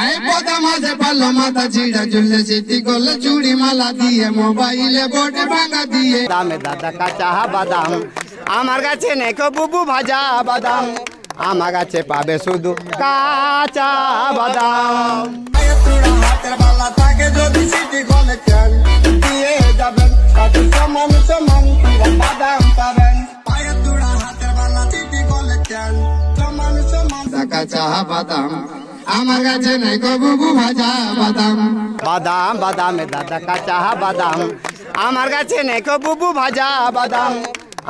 আয় পদা মাঝে পাল্লা মাথা ছিড়া ঝুলে সেটি করলে চুড়ি মালা দিয়ে মোবাইলে বোটে ভাঙা দিয়ে দামে দাদা কাঁচা বাদাম আমার কাছে নেকো বুবু ভাজা বাদাম আমার কাছে পাবে শুধু কাঁচা বাদাম পাবেন কাঁচা বাদাম আমার কাছে নাই কবু ভাজা বাদাম বাদাম বাদাম দাদা কাঁচা বাদাম আমার কাছে নেই কবু ভাজা বাদাম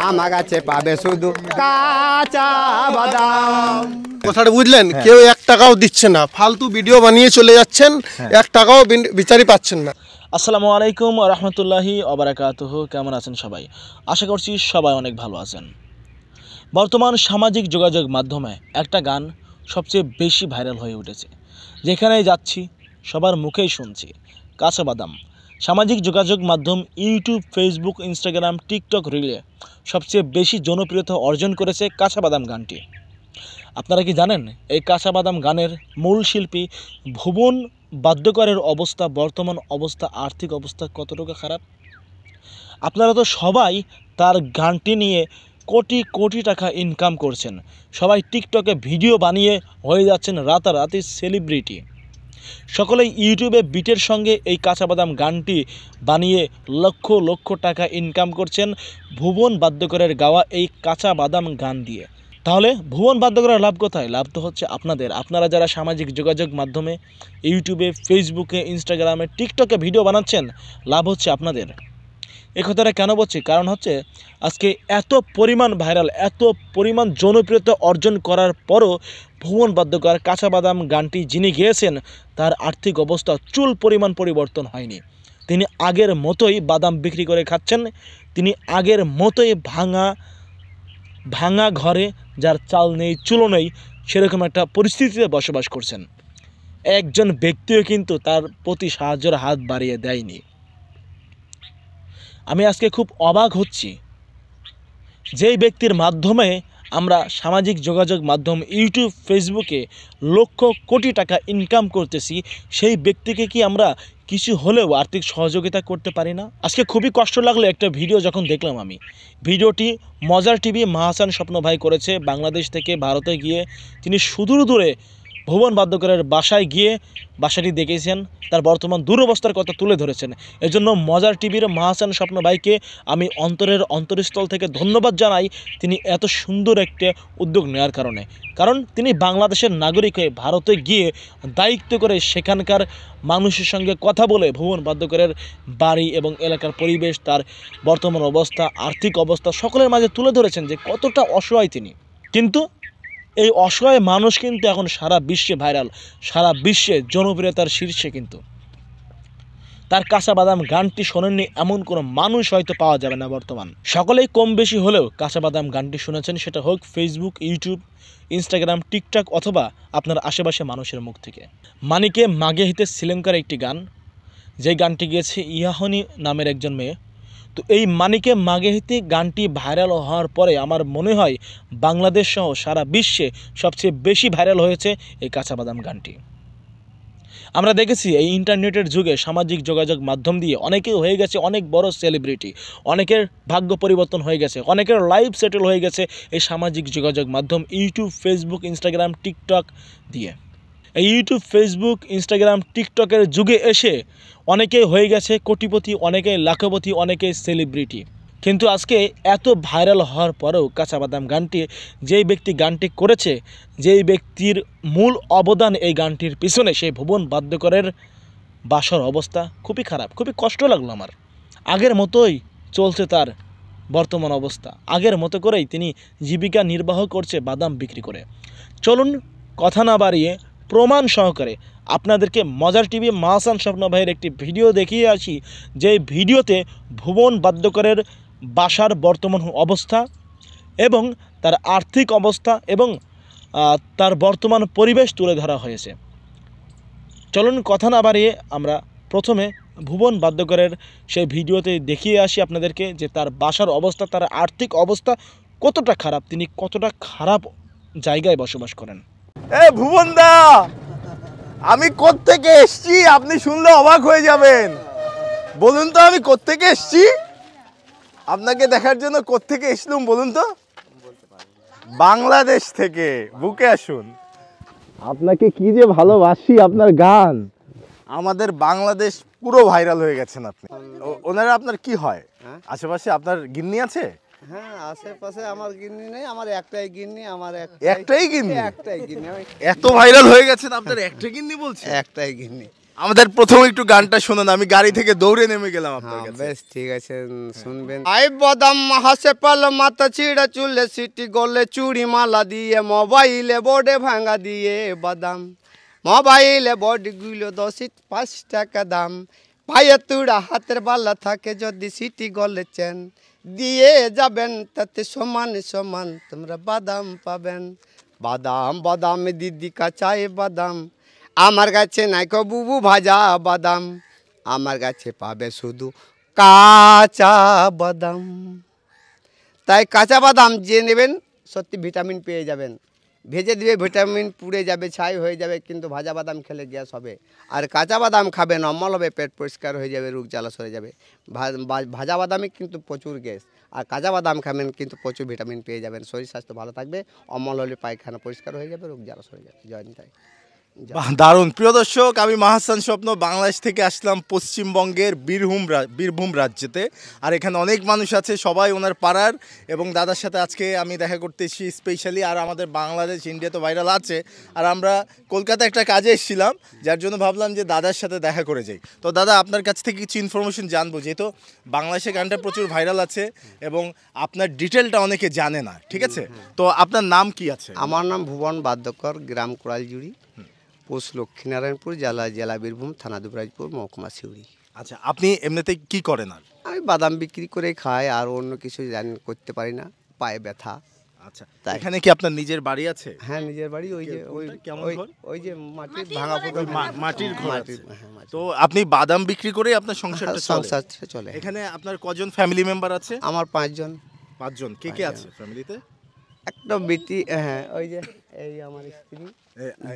আমার কাছে পাবে শুধু কাঁচা বাদাম কথাটা বুঝলেন হ্যাঁ। কেউ এক টাকাও দিচ্ছে না ফালতু ভিডিও বানিয়ে চলে যাচ্ছেন হ্যাঁ। এক টাকাও বিচারই পাচ্ছেন না আসসালামু আলাইকুম রহমতুল্লাহি অবরাকাতহ কেমন আছেন সবাই আশা করছি সবাই অনেক ভালো আছেন বর্তমান সামাজিক যোগাযোগ মাধ্যমে একটা গান সবচেয়ে বেশি ভাইরাল হয়ে উঠেছে যেখানেই যাচ্ছি সবার মুখেই শুনছি কাঁচা বাদাম সামাজিক যোগাযোগ মাধ্যম ইউটিউব ফেসবুক ইনস্টাগ্রাম টিকটক রিলে সবচেয়ে বেশি জনপ্রিয়তা অর্জন করেছে কাঁচা বাদাম গানটি আপনারা কি জানেন এই কাঁচা বাদাম গানের মূল শিল্পী ভুবন বাদ্যকরের অবস্থা বর্তমান অবস্থা আর্থিক অবস্থা কতটুকু খারাপ আপনারা তো সবাই তার গানটি নিয়ে কোটি কোটি টাকা ইনকাম করছেন সবাই টিকটকে ভিডিও বানিয়ে হয়ে যাচ্ছেন রাতারাতি সেলিব্রিটি সকলেই ইউটিউবে বিটের সঙ্গে এই কাঁচাবাদাম গানটি বানিয়ে লক্ষ লক্ষ টাকা ইনকাম করছেন ভুবন বাদ্যকরের গাওয়া এই কাঁচা বাদাম গান দিয়ে তাহলে ভুবন বাদ্যকরের লাভ কোথায় লাভ তো হচ্ছে আপনাদের আপনারা যারা সামাজিক যোগাযোগ মাধ্যমে ইউটিউবে ফেসবুকে ইনস্টাগ্রামে টিকটকে ভিডিও বানাচ্ছেন লাভ হচ্ছে আপনাদের এই কথাটা কেন বলছি কারণ হচ্ছে আজকে এত পরিমাণ ভাইরাল এত পরিমাণ জনপ্রিয়তা অর্জন করার পরও ভুবন বাদ্যকর কাঁচা বাদাম গানটি যিনি গেয়েছেন তার আর্থিক অবস্থা চুল পরিমাণ পরিবর্তন হয়নি তিনি আগের মতোই বাদাম বিক্রি করে খাচ্ছেন তিনি আগের মতোই ভাঙা ভাঙা ঘরে যার চাল নেই চুলো নেই সেরকম একটা পরিস্থিতিতে বসবাস করছেন একজন ব্যক্তিও কিন্তু তার প্রতি সাহায্যের হাত বাড়িয়ে দেয়নি আমি আজকে খুব অবাক হচ্ছি যেই ব্যক্তির মাধ্যমে আমরা সামাজিক যোগাযোগ মাধ্যম ইউটিউব ফেসবুকে লক্ষ কোটি টাকা ইনকাম করতেছি সেই ব্যক্তিকে কি আমরা কিছু হলেও আর্থিক সহযোগিতা করতে পারি না আজকে খুবই কষ্ট লাগলো একটা ভিডিও যখন দেখলাম আমি ভিডিওটি মজার টিভি মাহাসান স্বপ্ন ভাই করেছে বাংলাদেশ থেকে ভারতে গিয়ে তিনি সুদূর দূরে ভুবন বাদ্যকরের বাসায় গিয়ে বাসাটি দেখেছেন তার বর্তমান দুরবস্থার কথা তুলে ধরেছেন এজন্য মজার টিভির মাহাসান স্বপ্ন ভাইকে আমি অন্তরের অন্তরস্থল থেকে ধন্যবাদ জানাই তিনি এত সুন্দর একটি উদ্যোগ নেওয়ার কারণে কারণ তিনি বাংলাদেশের নাগরিক হয়ে ভারতে গিয়ে দায়িত্ব করে সেখানকার মানুষের সঙ্গে কথা বলে ভুবন বাদ্যকরের বাড়ি এবং এলাকার পরিবেশ তার বর্তমান অবস্থা আর্থিক অবস্থা সকলের মাঝে তুলে ধরেছেন যে কতটা অসহায় তিনি কিন্তু এই অসহায় মানুষ কিন্তু এখন সারা বিশ্বে ভাইরাল সারা বিশ্বে জনপ্রিয়তার শীর্ষে কিন্তু তার কাঁচা বাদাম গানটি শোনেননি এমন কোনো মানুষ হয়তো পাওয়া যাবে না বর্তমান সকলেই কম বেশি হলেও কাঁচা বাদাম গানটি শুনেছেন সেটা হোক ফেসবুক ইউটিউব ইনস্টাগ্রাম টিকটক অথবা আপনার আশেপাশে মানুষের মুখ থেকে মানিকে মাগে হিতে শ্রীলঙ্কার একটি গান যে গানটি গিয়েছে ইয়াহনি নামের একজন মেয়ে তো এই মানিকে মাগে হিতে গানটি ভাইরাল হওয়ার পরে আমার মনে হয় বাংলাদেশ সহ সারা বিশ্বে সবচেয়ে বেশি ভাইরাল হয়েছে এই কাঁচাবাদাম গানটি আমরা দেখেছি এই ইন্টারনেটের যুগে সামাজিক যোগাযোগ মাধ্যম দিয়ে অনেকেই হয়ে গেছে অনেক বড় সেলিব্রিটি অনেকের ভাগ্য পরিবর্তন হয়ে গেছে অনেকের লাইফ সেটেল হয়ে গেছে এই সামাজিক যোগাযোগ মাধ্যম ইউটিউব ফেসবুক ইনস্টাগ্রাম টিকটক দিয়ে ইউটিউব ফেসবুক ইনস্টাগ্রাম টিকটকের যুগে এসে অনেকে হয়ে গেছে কোটিপতি অনেকে লাখপতি অনেকে সেলিব্রিটি কিন্তু আজকে এত ভাইরাল হওয়ার পরেও কাঁচাবাদাম গানটি যেই ব্যক্তি গানটি করেছে যেই ব্যক্তির মূল অবদান এই গানটির পিছনে সেই ভুবন বাদ্যকরের বাসর অবস্থা খুবই খারাপ খুবই কষ্ট লাগলো আমার আগের মতোই চলছে তার বর্তমান অবস্থা আগের মতো করেই তিনি জীবিকা নির্বাহ করছে বাদাম বিক্রি করে চলুন কথা না বাড়িয়ে প্রমাণ সহকারে আপনাদেরকে মজার টিভি মাহসান স্বপ্ন ভাইয়ের একটি ভিডিও দেখিয়ে আসি যে ভিডিওতে ভুবন বাদ্যকরের বাসার বর্তমান অবস্থা এবং তার আর্থিক অবস্থা এবং তার বর্তমান পরিবেশ তুলে ধরা হয়েছে চলুন কথা না বাড়িয়ে আমরা প্রথমে ভুবন বাদ্যকরের সেই ভিডিওতে দেখিয়ে আসি আপনাদেরকে যে তার বাসার অবস্থা তার আর্থিক অবস্থা কতটা খারাপ তিনি কতটা খারাপ জায়গায় বসবাস করেন এ ভুবনদা আমি কোথেকে এসছি আপনি শুনলে অবাক হয়ে যাবেন বলুন তো আমি কোত্থেকে এসছি আপনাকে দেখার জন্য কোত্থেকে এসলুম বলুন তো বাংলাদেশ থেকে বুকে আসুন আপনাকে কি যে ভালোবাসি আপনার গান আমাদের বাংলাদেশ পুরো ভাইরাল হয়ে গেছেন আপনি ওনারা আপনার কি হয় হ্যাঁ? আশেপাশে আপনার গিন্নি আছে হ্যাঁ আশেপাশে আমার একটাই একটাই ভাইরাল হয়ে আমাদের একটু গানটা শুনুন আমি গাড়ি থেকে দৌড়ে নেমে গেলাম হ্যাঁ, বেশ ঠিক আছে শুনবেন আই বদাম হাসে পাল মাথা ছিড়া চুলে সিটি গলে চুড়ি মালা দিয়ে মোবাইলে বোর্ডে ভাঙা দিয়ে বাদাম মোবাইলে গুলো দশ পাঁচ টাকা দাম ভাইয়া তুড়া হাতের বালা থাকে যদি সিটি গলে চেন দিয়ে যাবেন তাতে সমান সমান তোমরা বাদাম পাবেন বাদাম বাদাম দিদি কাঁচায় বাদাম আমার কাছে নাই বুবু ভাজা বাদাম আমার কাছে পাবে শুধু কাঁচা বাদাম তাই কাঁচা বাদাম যে নেবেন সত্যি ভিটামিন পেয়ে যাবেন ভেজে দিবে ভিটামিন পুড়ে যাবে ছাই হয়ে যাবে কিন্তু ভাজা বাদাম খেলে গ্যাস হবে আর কাঁচা বাদাম খাবে নর্মাল হবে পেট পরিষ্কার হয়ে যাবে রোগ জ্বালা সরে যাবে ভাজা বাদামে কিন্তু প্রচুর গ্যাস আর কাঁচা বাদাম খাবেন কিন্তু প্রচুর ভিটামিন পেয়ে যাবেন শরীর স্বাস্থ্য ভালো থাকবে অমল হলে পায়খানা পরিষ্কার হয়ে যাবে রোগ জ্বালা সরে যাবে জয়নিতায় দারুণ প্রিয় দর্শক আমি মাহাসান স্বপ্ন বাংলাদেশ থেকে আসলাম পশ্চিমবঙ্গের বীরভূম বীরভূম রাজ্যেতে আর এখানে অনেক মানুষ আছে সবাই ওনার পাড়ার এবং দাদার সাথে আজকে আমি দেখা করতে এসেছি স্পেশালি আর আমাদের বাংলাদেশ ইন্ডিয়া তো ভাইরাল আছে আর আমরা কলকাতা একটা কাজে এসেছিলাম যার জন্য ভাবলাম যে দাদার সাথে দেখা করে যাই তো দাদা আপনার কাছ থেকে কিছু ইনফরমেশন জানবো যেহেতু বাংলাদেশে গানটা প্রচুর ভাইরাল আছে এবং আপনার ডিটেলটা অনেকে জানে না ঠিক আছে তো আপনার নাম কি আছে আমার নাম ভুবন বাদ্যকর গ্রাম কোড়ালজুড়ি পোস্ট লক্ষ্মীনারায়ণপুর জেলা জেলা বীরভূম থানা দুবরাজপুর মহকুমা সিউড়ি আচ্ছা আপনি এমনিতে কি করেন আর আমি বাদাম বিক্রি করে খাই আর অন্য কিছু জান করতে পারি না পায়ে ব্যথা আচ্ছা এখানে কি আপনার নিজের বাড়ি আছে হ্যাঁ নিজের বাড়ি ওই যে ওই কেমন ওই যে মাটির ভাঙা পোড়া মাটির ঘর হ্যাঁ, তো আপনি বাদাম বিক্রি করে আপনার সংসারটা সংসার হ্যাঁ, চলে হ্যাঁ। এখানে আপনার কজন ফ্যামিলি মেম্বার আছে আমার পাঁচজন পাঁচজন কে কে আছে ফ্যামিলিতে একদম বেটি হ্যাঁ ওই যে এই আমার স্ত্রী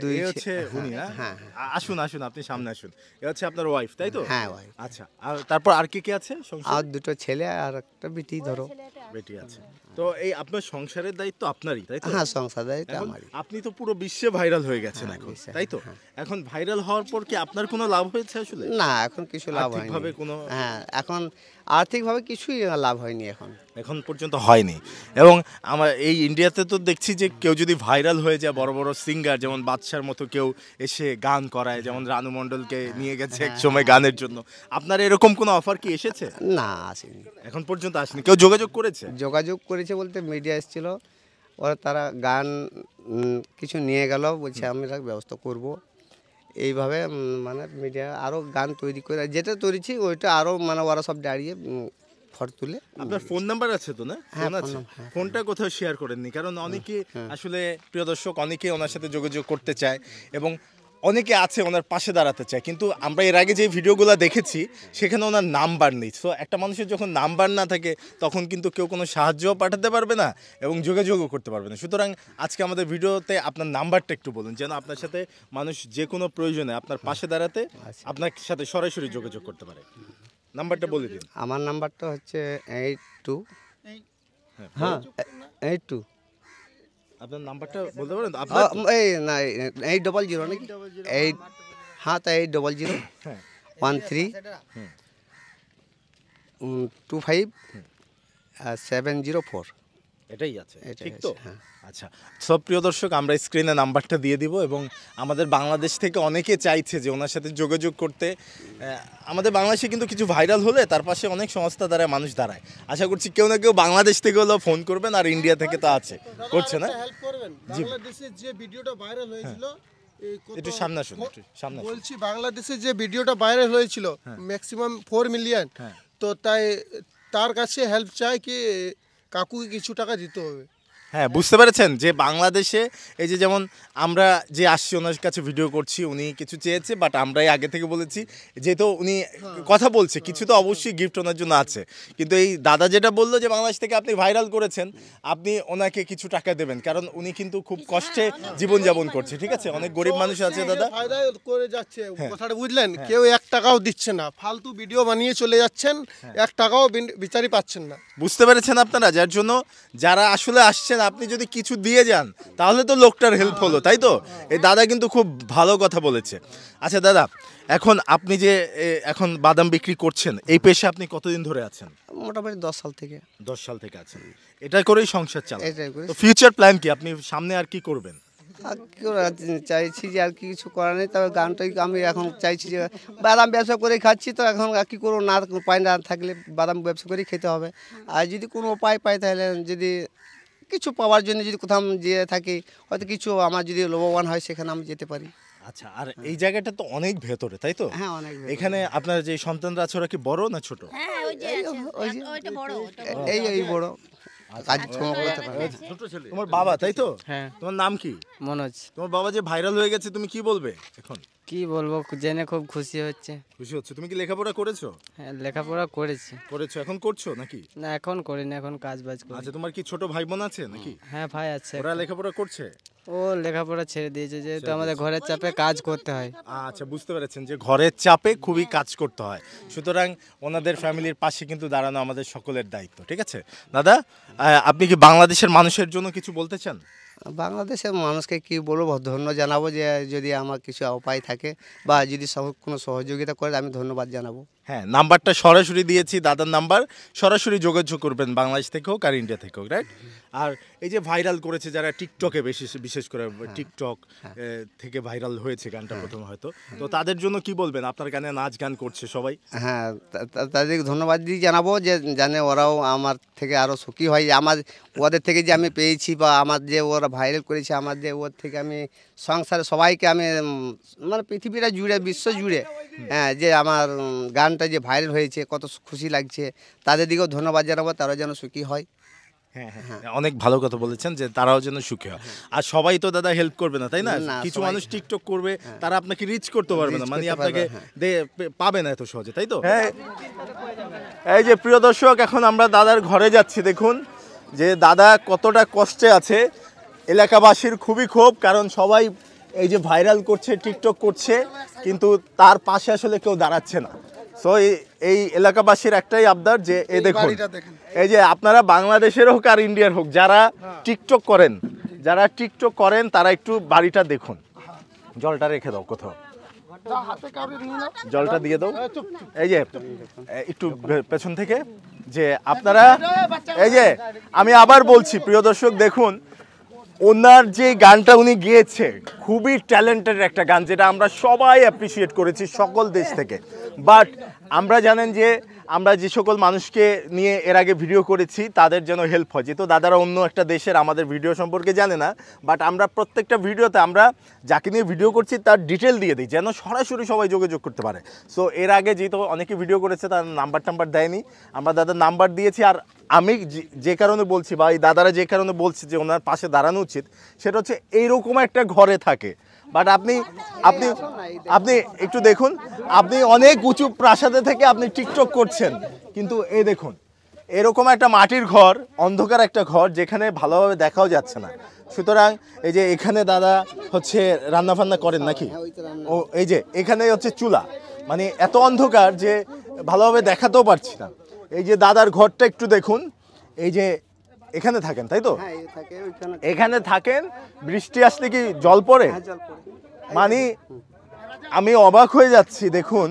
দুই হচ্ছে উনি হ্যাঁ, না হ্যাঁ? হ্যাঁ, আসুন আসুন আপনি সামনে আসুন এ হচ্ছে আপনার ওয়াইফ তাই তো হ্যাঁ ওয়াইফ আচ্ছা আর তারপর আর কি কি আছে আর দুটো ছেলে আর একটা বিটি ধরো বেটি আছে তো এই আপনার সংসারের দায়িত্ব আপনারই তাই তো হ্যাঁ সংসার দায়িত্ব আমারই আপনি তো পুরো বিশ্বে ভাইরাল হয়ে গেছেন হ্যাঁ, এখন তাই তো হ্যাঁ। এখন ভাইরাল হওয়ার পর কি আপনার কোনো লাভ হয়েছে আসলে না এখন কিছু লাভ হয়নি আর্থিকভাবে কোনো হ্যাঁ এখন আর্থিকভাবে কিছুই লাভ হয়নি এখন এখন পর্যন্ত হয়নি এবং আমার এই ইন্ডিয়াতে তো দেখছি যে কেউ যদি ভাইরাল হয়ে যায় বড় বড় সিঙ্গার যেমন বাদশার মতো কেউ এসে গান করায় যেমন রানু মণ্ডলকে হ্যাঁ, নিয়ে গেছে এক সময় গানের জন্য আপনার এরকম কোনো অফার কি এসেছে না আসেনি এখন পর্যন্ত আসেনি কেউ যোগাযোগ করেছে আচ্ছা যোগাযোগ করেছে বলতে মিডিয়া এসেছিলো ওরা তারা গান কিছু নিয়ে গেল বলছে আমরা ব্যবস্থা করব এইভাবে মানে মিডিয়া আরও গান তৈরি করে যেটা তৈরিছি ওইটা আরও মানে ওরা সব দাঁড়িয়ে ফটো তুলে আপনার ফোন নাম্বার আছে তো না হ্যাঁ ফোনটা হ্যাঁ। কোথাও শেয়ার করেননি কারণ অনেকে হ্যাঁ। আসলে প্রিয় দর্শক অনেকে ওনার সাথে যোগাযোগ করতে চায় এবং অনেকে আছে ওনার পাশে দাঁড়াতে চায় কিন্তু আমরা এর আগে যে ভিডিওগুলো দেখেছি সেখানে ওনার নাম্বার নেই সো একটা মানুষের যখন নাম্বার না থাকে তখন কিন্তু কেউ কোনো সাহায্যও পাঠাতে পারবে না এবং যোগাযোগও করতে পারবে না সুতরাং আজকে আমাদের ভিডিওতে আপনার নাম্বারটা একটু বলুন যেন আপনার সাথে মানুষ যে কোনো প্রয়োজনে আপনার পাশে দাঁড়াতে আচ্ছা। আপনার সাথে সরাসরি যোগাযোগ করতে পারে নাম্বারটা বলে দিন আমার নাম্বারটা হচ্ছে এইট টু হ্যাঁ এইট টু আপনার নাম্বারটা বলতে পারেন আপনার এই না এইট ডবল জিরো নাকি এইট হ্যাঁ তা eight double zero one three two five seven zero four এটাই আছে ঠিক তো হ্যাঁ। আচ্ছা সব প্রিয় দর্শক আমরা স্ক্রিনে নাম্বারটা দিয়ে দিব এবং আমাদের বাংলাদেশ থেকে অনেকে চাইছে যে ওনার সাথে যোগাযোগ করতে আমাদের বাংলাদেশে কিন্তু কিছু ভাইরাল হলে তার পাশে অনেক সংস্থা দ্বারা মানুষ দাঁড়ায় আশা করছি কেউ না কেউ বাংলাদেশ থেকে হলেও ফোন করবেন আর ইন্ডিয়া থেকে তো আছে করছে না জি যে ভিডিওটা ভাইরাল হ্যাঁ। হয়েছিল একটু সামনে আসুন সামনে বলছি বাংলাদেশে যে ভিডিওটা ভাইরাল হয়েছিল ম্যাক্সিমাম ফোর মিলিয়ন তো তাই তার কাছে হেল্প চাই কি কাকুকে কিছু টাকা দিতে হবে হ্যাঁ বুঝতে পেরেছেন যে বাংলাদেশে এই যে যেমন আমরা যে আসছি ওনার কাছে ভিডিও করছি উনি কিছু চেয়েছে বাট আমরাই আগে থেকে বলেছি যেহেতু উনি কথা বলছে কিছু তো অবশ্যই গিফট ওনার জন্য আছে কিন্তু এই দাদা যেটা বললো যে বাংলাদেশ থেকে আপনি ভাইরাল করেছেন আপনি ওনাকে কিছু টাকা দেবেন কারণ উনি কিন্তু খুব কষ্টে হ্যাঁ, জীবনযাপন করছে ঠিক আছে হ্যাঁ। অনেক গরিব মানুষ আছে দাদা করে যাচ্ছে হ্যাঁ। কথাটা বুঝলেন কেউ এক টাকাও দিচ্ছে না ফালতু ভিডিও বানিয়ে চলে যাচ্ছেন এক টাকাও বিচারই পাচ্ছেন না বুঝতে পেরেছেন আপনারা যার জন্য যারা আসলে আসছেন বলছেন আপনি যদি কিছু দিয়ে যান তাহলে তো লোকটার হেল্প হলো তাই তো এই দাদা কিন্তু খুব ভালো কথা বলেছে আচ্ছা দাদা এখন আপনি যে এখন বাদাম বিক্রি করছেন এই পেশে আপনি কতদিন ধরে আছেন মোটামুটি দশ সাল থেকে দশ সাল থেকে আছেন এটা করেই সংসার চালান ফিউচার প্ল্যান কি আপনি সামনে আর কি করবেন চাইছি যে আর কি কিছু করার নেই তবে গানটাই আমি এখন চাইছি যে বাদাম ব্যবসা করে খাচ্ছি তো এখন আর কি করবো না উপায় না থাকলে বাদাম ব্যবসা করেই খেতে হবে আর যদি কোনো উপায় পাই তাহলে যদি কিছু পাওয়ার জন্য যদি কোথাও যেয়ে থাকি হয়তো কিছু আমার যদি লোভবান হয় সেখানে আমি যেতে পারি আচ্ছা আর এই জায়গাটা তো অনেক ভেতরে তাই তো হ্যাঁ অনেক এখানে আপনার যে সন্তানরা আছে ওরা কি বড় না ছোট হ্যাঁ ওই যে ওই যে বড় এই এই বড় করেছো এখন করছো নাকি না এখন এখন কাজ বাজ আচ্ছা, তোমার কি ছোট ভাই বোন আছে নাকি হ্যাঁ ভাই আছে ওরা লেখাপড়া করছে ও লেখাপড়া ছেড়ে দিয়েছে যেহেতু আমাদের ঘরের চাপে কাজ করতে হয় আচ্ছা বুঝতে পেরেছেন যে ঘরের চাপে খুবই কাজ করতে হয় সুতরাং ওনাদের ফ্যামিলির পাশে কিন্তু দাঁড়ানো আমাদের সকলের দায়িত্ব ঠিক আছে দাদা আপনি কি বাংলাদেশের মানুষের জন্য কিছু বলতে চান বাংলাদেশের মানুষকে কি বলবো ধন্য জানাবো যে যদি আমার কিছু উপায় থাকে বা যদি কোনো সহযোগিতা করে আমি ধন্যবাদ জানাবো হ্যাঁ নাম্বারটা সরাসরি দিয়েছি দাদার নাম্বার সরাসরি যোগাযোগ করবেন বাংলাদেশ থেকে হোক আর ইন্ডিয়া থেকে হোক রাইট আর এই যে ভাইরাল করেছে যারা টিকটকে বেশি বিশেষ করে হ্যাঁ, টিকটক হ্যাঁ। থেকে ভাইরাল হয়েছে গানটা হ্যাঁ। প্রথম হয়তো তো তাদের জন্য কি বলবেন আপনার গানে নাচ গান করছে সবাই হ্যাঁ তাদেরকে ধন্যবাদ দিয়ে জানাবো যে জানে ওরাও আমার থেকে আরও সুখী হয় আমার ওদের থেকে যে আমি পেয়েছি বা আমার যে ওরা ভাইরাল করেছে আমার যে ওর থেকে আমি সংসারে সবাইকে আমি মানে পৃথিবীটা জুড়ে বিশ্ব জুড়ে হ্যাঁ যে আমার গান গানটা যে ভাইরাল হয়েছে কত খুশি লাগছে তাদের দিকেও ধন্যবাদ জানাবো তারা যেন সুখী হয় হ্যাঁ, হ্যাঁ, হ্যাঁ। অনেক ভালো কথা বলেছেন যে তারাও যেন সুখী হয় আর সবাই তো দাদা হেল্প করবে না তাই না কিছু মানুষ টিকটক করবে তারা আপনাকে রিচ করতে পারবে না মানে আপনাকে পাবে না এত সহজে তাই তো এই যে প্রিয় দর্শক এখন আমরা দাদার ঘরে যাচ্ছি দেখুন যে দাদা কতটা কষ্টে আছে এলাকাবাসীর খুবই ক্ষোভ কারণ সবাই এই যে ভাইরাল করছে টিকটক করছে কিন্তু তার পাশে আসলে কেউ দাঁড়াচ্ছে না সো এই এলাকাবাসীর একটাই আবদার যে এই দেখুন এই যে আপনারা বাংলাদেশের হোক আর ইন্ডিয়ার হোক যারা হ্যাঁ। টিকটক করেন যারা টিকটক করেন তারা একটু বাড়িটা দেখুন জলটা রেখে দাও কোথাও জলটা দিয়ে দাও হ্যাঁ, এই যে একটু পেছন থেকে যে আপনারা এই যে আমি আবার বলছি প্রিয় দর্শক দেখুন ওনার যে গানটা উনি গিয়েছে খুবই ট্যালেন্টেড একটা গান যেটা আমরা সবাই অ্যাপ্রিসিয়েট করেছি সকল দেশ থেকে বাট আমরা জানেন যে আমরা যে সকল মানুষকে নিয়ে এর আগে ভিডিও করেছি তাদের যেন হেল্প হয় যেহেতু দাদারা অন্য একটা দেশের আমাদের ভিডিও সম্পর্কে জানে না বাট আমরা প্রত্যেকটা ভিডিওতে আমরা যাকে নিয়ে ভিডিও করছি তার ডিটেল দিয়ে দিই যেন সরাসরি সবাই যোগাযোগ করতে পারে সো এর আগে যেহেতু অনেকে ভিডিও করেছে তার নাম্বার টাম্বার দেয়নি আমরা দাদার নাম্বার দিয়েছি আর আমি যে কারণে বলছি বা এই দাদারা যে কারণে বলছি যে ওনার পাশে দাঁড়ানো উচিত সেটা হচ্ছে এইরকম একটা ঘরে থাকে বাট আপনি আপনি আপনি একটু দেখুন আপনি অনেক উঁচু প্রাসাদে থেকে আপনি টিকটক করছেন কিন্তু এই দেখুন এরকম একটা মাটির ঘর অন্ধকার একটা ঘর যেখানে ভালোভাবে দেখাও যাচ্ছে না সুতরাং এই যে এখানে দাদা হচ্ছে রান্না ফান্না করেন নাকি হ্যাঁ, ও এই যে এখানে হচ্ছে চুলা মানে এত অন্ধকার যে ভালোভাবে দেখাতেও পারছি না এই যে দাদার ঘরটা একটু দেখুন এই যে এখানে থাকেন তাই তো হ্যাঁ, এখানে থাকেন বৃষ্টি আসলে কি জল পড়ে মানে আমি অবাক হয়ে যাচ্ছি দেখুন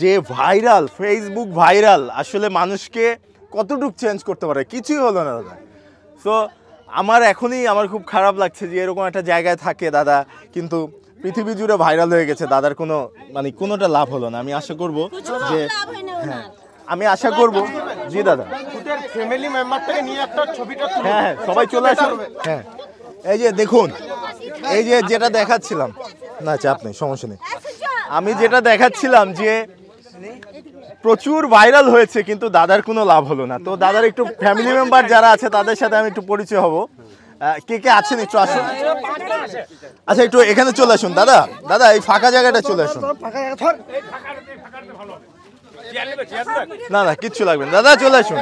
যে ভাইরাল ফেসবুক ভাইরাল আসলে মানুষকে কতটুক চেঞ্জ করতে পারে কিছুই হলো না দাদা সো আমার এখনই আমার খুব খারাপ লাগছে যে এরকম একটা জায়গায় থাকে দাদা কিন্তু পৃথিবী জুড়ে ভাইরাল হয়ে গেছে দাদার কোনো মানে কোনোটা লাভ হলো না আমি আশা করব যে হ্যাঁ আমি আশা করব জি দাদা ফ্যামিলি মেম্বারটাকে নিয়ে একটা ছবিটা হ্যাঁ সবাই চলে আসুন হ্যাঁ এই যে দেখুন এই যে যেটা দেখাচ্ছিলাম না চাপ নেই সমস্যা নেই আমি যেটা দেখাচ্ছিলাম যে প্রচুর ভাইরাল হয়েছে কিন্তু দাদার কোনো লাভ হলো না তো দাদার একটু ফ্যামিলি মেম্বার যারা আছে তাদের সাথে আমি একটু পরিচয় হব কে কে আছেন একটু আসুন আচ্ছা একটু এখানে চলে আসুন দাদা দাদা এই ফাঁকা জায়গাটা চলে আসুন না না কিচ্ছু লাগবে দাদা চলে আসুন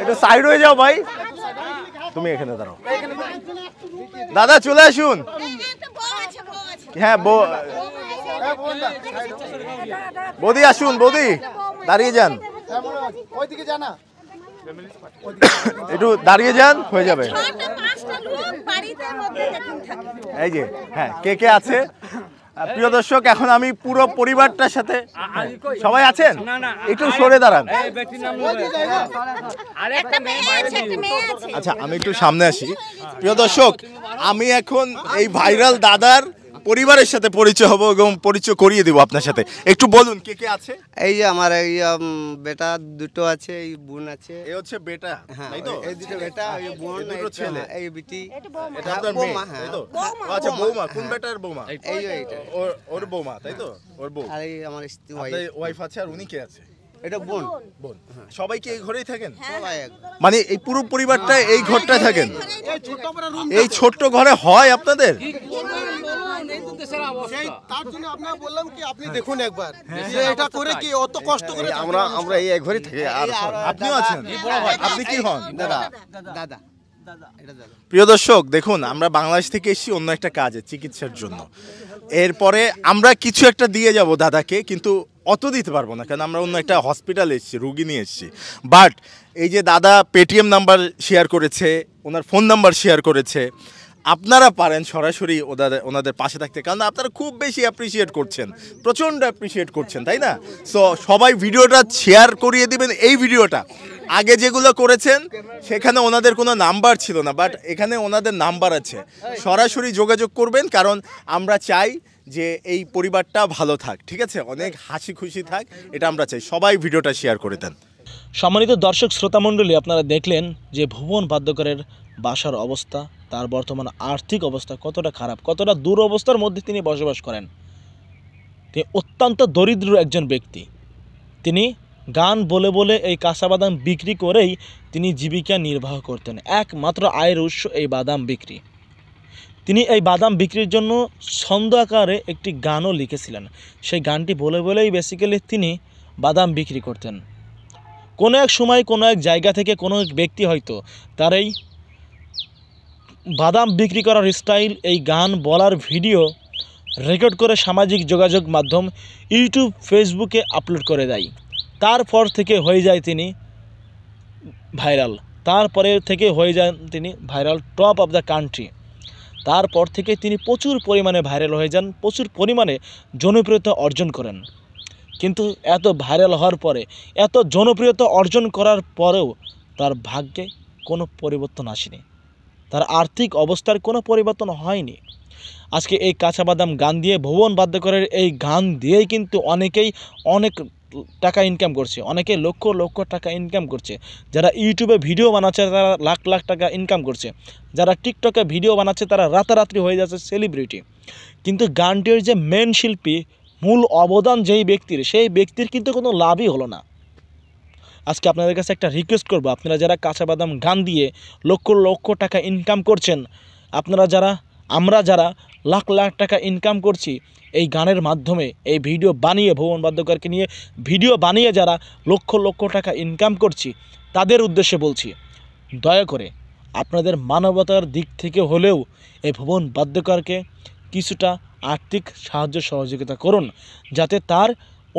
একটু সাইড হয়ে যাও ভাই তুমি এখানে দাঁড়ো দাদা চলে আসুন হ্যাঁ বৌদি আসুন বৌদি দাঁড়িয়ে যান একটু দাঁড়িয়ে যান হয়ে যাবে এই যে হ্যাঁ কে কে আছে প্রিয় দর্শক এখন আমি পুরো পরিবারটার সাথে সবাই আছেন একটু সরে দাঁড়ান আচ্ছা আমি একটু সামনে আসি প্রিয় দর্শক আমি এখন এই ভাইরাল দাদার পরিবারের সাথে পরিচয় হব এবং পরিচয় করিয়ে দেবো আপনার সাথে একটু বলুন কে কে আছে এই যে আমার এই বেটা দুটো আছে এই বোন আছে এই হচ্ছে বেটা হ্যাঁ এই দুটো বেটা এই বোন দুটো ছেলে এই বিটি এটা আপনার মেয়ে হ্যাঁ। তাই তো আচ্ছা বৌমা কোন হ্যাঁ। বেটার বৌমা এই ওর ওর বৌমা তাই তো ওর বউ আর এই আমার স্ত্রী ওয়াইফ আছে আর উনি কে আছে এটা বোন বোন হ্যাঁ, সবাই কি এই ঘরেই থাকেন হ্যাঁ, হ্যাঁ। মানে এই পুরো পরিবারটা এই ঘরটায় থাকেন এই ছোট্ট ঘরে হয় আপনাদের এটা করে কি অত কষ্ট করে আমরা আমরা এই থাকি আর আপনিও আছেন আপনি কি হন দাদা প্রিয় দর্শক দেখুন আমরা বাংলাদেশ থেকে এসেছি অন্য একটা কাজে চিকিৎসার জন্য এরপরে আমরা কিছু একটা দিয়ে যাব দাদাকে কিন্তু অত দিতে পারবো না কেন আমরা অন্য একটা হসপিটাল এসেছি রুগী নিয়ে এসেছি বাট এই যে দাদা পেটিএম নাম্বার শেয়ার করেছে ওনার ফোন নাম্বার শেয়ার করেছে আপনারা পারেন সরাসরি ওদের ওনাদের পাশে থাকতে কারণ আপনারা খুব বেশি অ্যাপ্রিসিয়েট করছেন প্রচণ্ড অ্যাপ্রিসিয়েট করছেন তাই না সো সবাই ভিডিওটা শেয়ার করিয়ে দিবেন এই ভিডিওটা আগে যেগুলো করেছেন সেখানে ওনাদের কোনো নাম্বার ছিল না বাট এখানে ওনাদের নাম্বার আছে সরাসরি যোগাযোগ করবেন কারণ আমরা চাই যে এই পরিবারটা ভালো থাক ঠিক আছে অনেক হাসি খুশি থাক এটা আমরা চাই সবাই ভিডিওটা শেয়ার করে দেন সম্মানিত দর্শক শ্রোতামণ্ডলী আপনারা দেখলেন যে ভুবন বাদ্যকরের বাসার অবস্থা তার বর্তমান আর্থিক অবস্থা কতটা খারাপ কতটা দুরবস্থার মধ্যে তিনি বসবাস করেন তিনি অত্যন্ত দরিদ্র একজন ব্যক্তি তিনি গান বলে বলে এই কাঁচা বাদাম বিক্রি করেই তিনি জীবিকা নির্বাহ করতেন একমাত্র আয়ের উৎস এই বাদাম বিক্রি তিনি এই বাদাম বিক্রির জন্য ছন্দ আকারে একটি গানও লিখেছিলেন সেই গানটি বলে বলেই বেসিক্যালি তিনি বাদাম বিক্রি করতেন কোনো এক সময় কোনো এক জায়গা থেকে কোনো এক ব্যক্তি হয়তো তার এই বাদাম বিক্রি করার স্টাইল এই গান বলার ভিডিও রেকর্ড করে সামাজিক যোগাযোগ মাধ্যম ইউটিউব ফেসবুকে আপলোড করে দেয় তারপর থেকে হয়ে যায় তিনি ভাইরাল তারপরে থেকে হয়ে যান তিনি viral top of the country তারপর থেকে তিনি প্রচুর পরিমাণে ভাইরাল হয়ে যান প্রচুর পরিমাণে জনপ্রিয়তা অর্জন করেন কিন্তু এত ভাইরাল হওয়ার পরে এত জনপ্রিয়তা অর্জন করার পরেও তার ভাগ্যে কোনো পরিবর্তন আসেনি তার আর্থিক অবস্থার কোনো পরিবর্তন হয়নি আজকে এই কাঁচাবাদাম গান দিয়ে ভুবন বাদ্যকরের এই গান দিয়েই কিন্তু অনেকেই অনেক টাকা ইনকাম করছে অনেকে লক্ষ লক্ষ টাকা ইনকাম করছে যারা ইউটিউবে ভিডিও বানাচ্ছে তারা লাখ লাখ টাকা ইনকাম করছে যারা টিকটকে ভিডিও বানাচ্ছে তারা রাতারাতি হয়ে যাচ্ছে সেলিব্রিটি কিন্তু গানটির যে মেন শিল্পী মূল অবদান যেই ব্যক্তির সেই ব্যক্তির কিন্তু কোনো লাভই হলো না আজকে আপনাদের কাছে একটা রিকোয়েস্ট করবো আপনারা যারা কাঁচা বাদাম গান দিয়ে লক্ষ লক্ষ টাকা ইনকাম করছেন আপনারা যারা আমরা যারা লাখ লাখ টাকা ইনকাম করছি এই গানের মাধ্যমে এই ভিডিও বানিয়ে ভুবন বাদ্যকরকে নিয়ে ভিডিও বানিয়ে যারা লক্ষ লক্ষ টাকা ইনকাম করছি তাদের উদ্দেশ্যে বলছি দয়া করে আপনাদের মানবতার দিক থেকে হলেও এই ভুবন বাদ্যকরকে কিছুটা আর্থিক সাহায্য সহযোগিতা করুন যাতে তার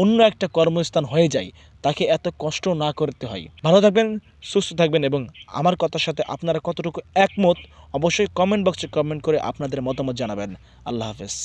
অন্য একটা কর্মস্থান হয়ে যায় তাকে এত কষ্ট না করতে হয় ভালো থাকবেন সুস্থ থাকবেন এবং আমার কথার সাথে আপনারা কতটুকু একমত অবশ্যই কমেন্ট বক্সে কমেন্ট করে আপনাদের মতামত জানাবেন আল্লাহ হাফেজ